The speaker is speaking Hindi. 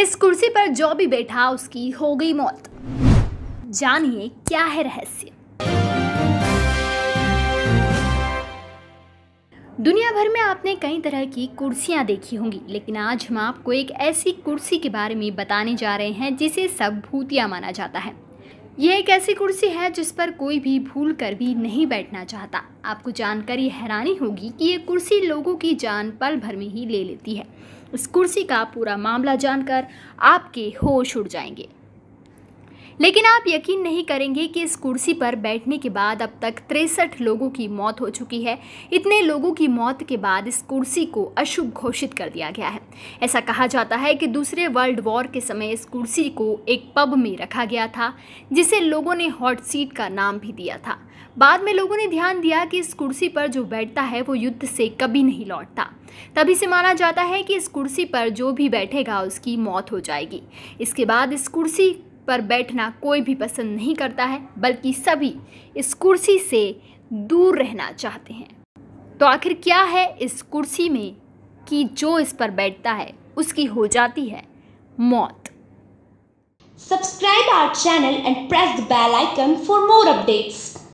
इस कुर्सी पर जो भी बैठा उसकी हो गई मौत जानिए क्या है रहस्य दुनिया भर में आपने कई तरह की कुर्सियां देखी होंगी लेकिन आज हम आपको एक ऐसी कुर्सी के बारे में बताने जा रहे हैं जिसे सब भूतिया माना जाता है ये एक ऐसी कुर्सी है जिस पर कोई भी भूल कर भी नहीं बैठना चाहता आपको जानकर ये हैरानी होगी कि ये कुर्सी लोगों की जान पल भर में ही ले लेती है इस कुर्सी का पूरा मामला जानकर आपके होश उड़ जाएंगे लेकिन आप यकीन नहीं करेंगे कि इस कुर्सी पर बैठने के बाद अब तक तिरसठ लोगों की मौत हो चुकी है इतने लोगों की मौत के बाद इस कुर्सी को अशुभ घोषित कर दिया गया है ऐसा कहा जाता है कि दूसरे वर्ल्ड वॉर के समय इस कुर्सी को एक पब में रखा गया था जिसे लोगों ने हॉट सीट का नाम भी दिया था बाद में लोगों ने ध्यान दिया कि इस कुर्सी पर जो बैठता है वो युद्ध से कभी नहीं लौटता तभी से माना जाता है कि इस कुर्सी पर जो भी बैठेगा उसकी मौत हो जाएगी इसके बाद इस कुर्सी पर बैठना कोई भी पसंद नहीं करता है बल्कि सभी इस कुर्सी से दूर रहना चाहते हैं तो आखिर क्या है इस कुर्सी में कि जो इस पर बैठता है उसकी हो जाती है मौत subscribe our channel and press the bell icon for more updates